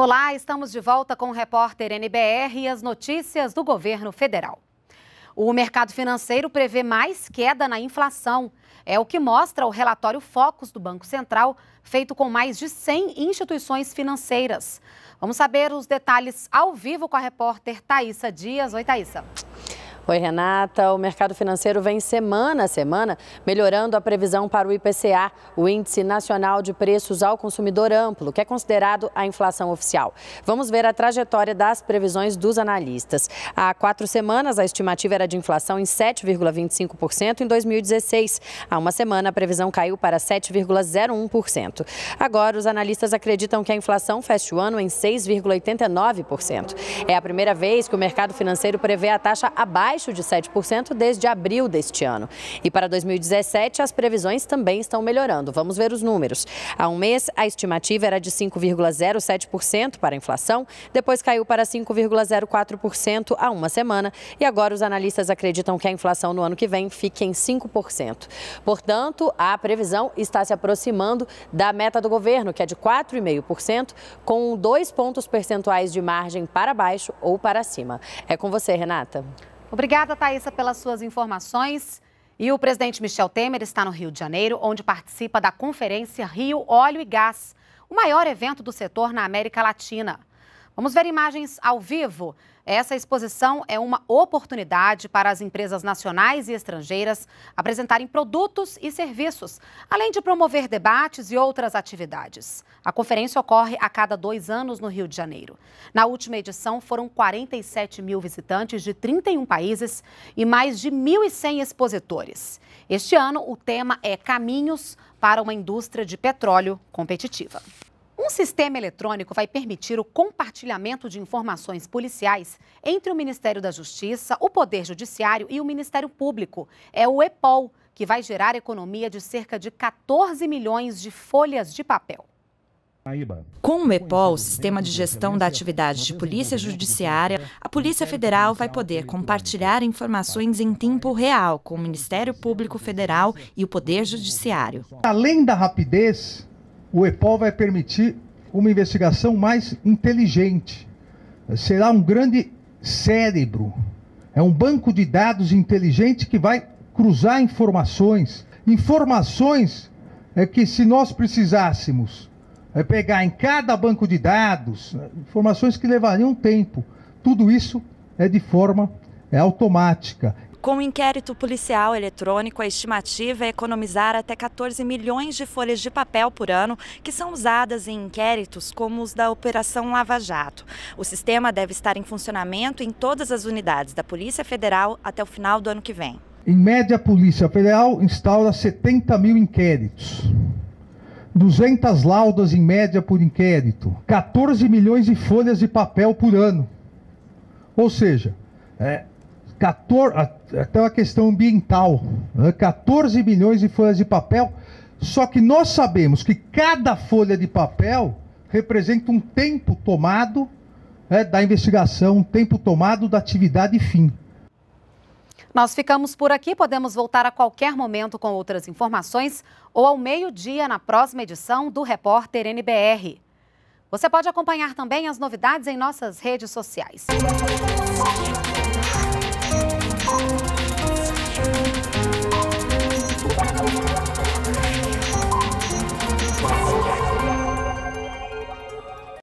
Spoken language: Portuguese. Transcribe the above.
Olá, estamos de volta com o repórter NBR e as notícias do governo federal. O mercado financeiro prevê mais queda na inflação. É o que mostra o relatório Focus do Banco Central, feito com mais de 100 instituições financeiras. Vamos saber os detalhes ao vivo com a repórter Thaisa Dias. Oi, Thaisa. Oi, Renata. O mercado financeiro vem semana a semana melhorando a previsão para o IPCA, o Índice Nacional de Preços ao Consumidor Amplo, que é considerado a inflação oficial. Vamos ver a trajetória das previsões dos analistas. Há quatro semanas, a estimativa era de inflação em 7,25% em 2016. Há uma semana, a previsão caiu para 7,01%. Agora, os analistas acreditam que a inflação fecha o ano em 6,89%. É a primeira vez que o mercado financeiro prevê a taxa abaixo abaixo de 7% desde abril deste ano. E para 2017, as previsões também estão melhorando. Vamos ver os números. Há um mês, a estimativa era de 5,07% para a inflação, depois caiu para 5,04% há uma semana e agora os analistas acreditam que a inflação no ano que vem fique em 5%. Portanto, a previsão está se aproximando da meta do governo, que é de 4,5%, com dois pontos percentuais de margem para baixo ou para cima. É com você, Renata. Obrigada, Thaisa, pelas suas informações. E o presidente Michel Temer está no Rio de Janeiro, onde participa da conferência Rio Óleo e Gás, o maior evento do setor na América Latina. Vamos ver imagens ao vivo. Essa exposição é uma oportunidade para as empresas nacionais e estrangeiras apresentarem produtos e serviços, além de promover debates e outras atividades. A conferência ocorre a cada dois anos no Rio de Janeiro. Na última edição, foram 47 mil visitantes de 31 países e mais de 1.100 expositores. Este ano, o tema é Caminhos para uma indústria de petróleo competitiva. Um sistema eletrônico vai permitir o compartilhamento de informações policiais entre o Ministério da Justiça, o Poder Judiciário e o Ministério Público. É o EPOL, que vai gerar economia de cerca de 14 milhões de folhas de papel. Com o EPOL, Sistema de Gestão da Atividade de Polícia Judiciária, a Polícia Federal vai poder compartilhar informações em tempo real com o Ministério Público Federal e o Poder Judiciário. Além da rapidez o EPOL vai permitir uma investigação mais inteligente. Será um grande cérebro. É um banco de dados inteligente que vai cruzar informações. Informações é que, se nós precisássemos é pegar em cada banco de dados, né, informações que levariam tempo, tudo isso é de forma é automática. Com o inquérito policial eletrônico, a estimativa é economizar até 14 milhões de folhas de papel por ano, que são usadas em inquéritos como os da Operação Lava Jato. O sistema deve estar em funcionamento em todas as unidades da Polícia Federal até o final do ano que vem. Em média, a Polícia Federal instaura 70 mil inquéritos. 200 laudas em média por inquérito, 14 milhões de folhas de papel por ano. Ou seja, é, 14, até a questão ambiental, né? 14 milhões de folhas de papel, só que nós sabemos que cada folha de papel representa um tempo tomado né, da investigação, um tempo tomado da atividade fim. Nós ficamos por aqui, podemos voltar a qualquer momento com outras informações ou ao meio-dia na próxima edição do Repórter NBR. Você pode acompanhar também as novidades em nossas redes sociais.